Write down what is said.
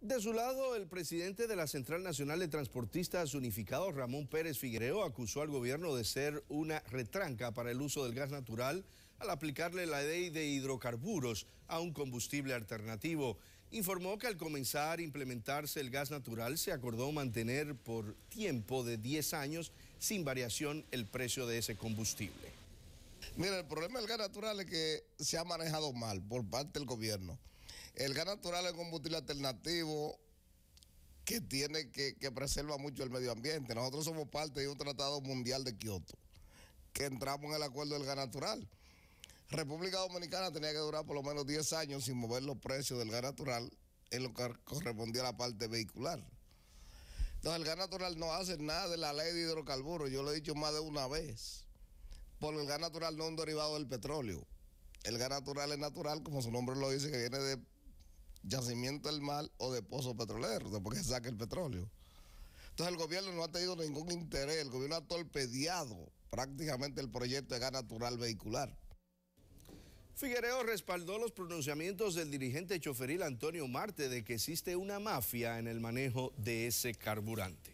De su lado, el presidente de la Central Nacional de Transportistas Unificados, Ramón Pérez Figuereo, acusó al gobierno de ser una retranca para el uso del gas natural al aplicarle la ley de hidrocarburos a un combustible alternativo. Informó que al comenzar a implementarse el gas natural se acordó mantener por tiempo de 10 años sin variación el precio de ese combustible. Mira, el problema del gas natural es que se ha manejado mal por parte del gobierno. El gas natural es un combustible alternativo que tiene que, preserva mucho el medio ambiente. Nosotros somos parte de un tratado mundial de Kioto, que entramos en el acuerdo del gas natural. República Dominicana tenía que durar por lo menos 10 años sin mover los precios del gas natural en lo que correspondía a la parte vehicular. Entonces el gas natural no hace nada de la ley de hidrocarburos, yo lo he dicho más de una vez, porque el gas natural no es un derivado del petróleo. El gas natural es natural, como su nombre lo dice, que viene de yacimiento del mar o de pozo petrolero, porque se saca el petróleo. Entonces el gobierno no ha tenido ningún interés, el gobierno ha torpedeado prácticamente el proyecto de gas natural vehicular. Figuereo respaldó los pronunciamientos del dirigente choferil Antonio Marte de que existe una mafia en el manejo de ese carburante.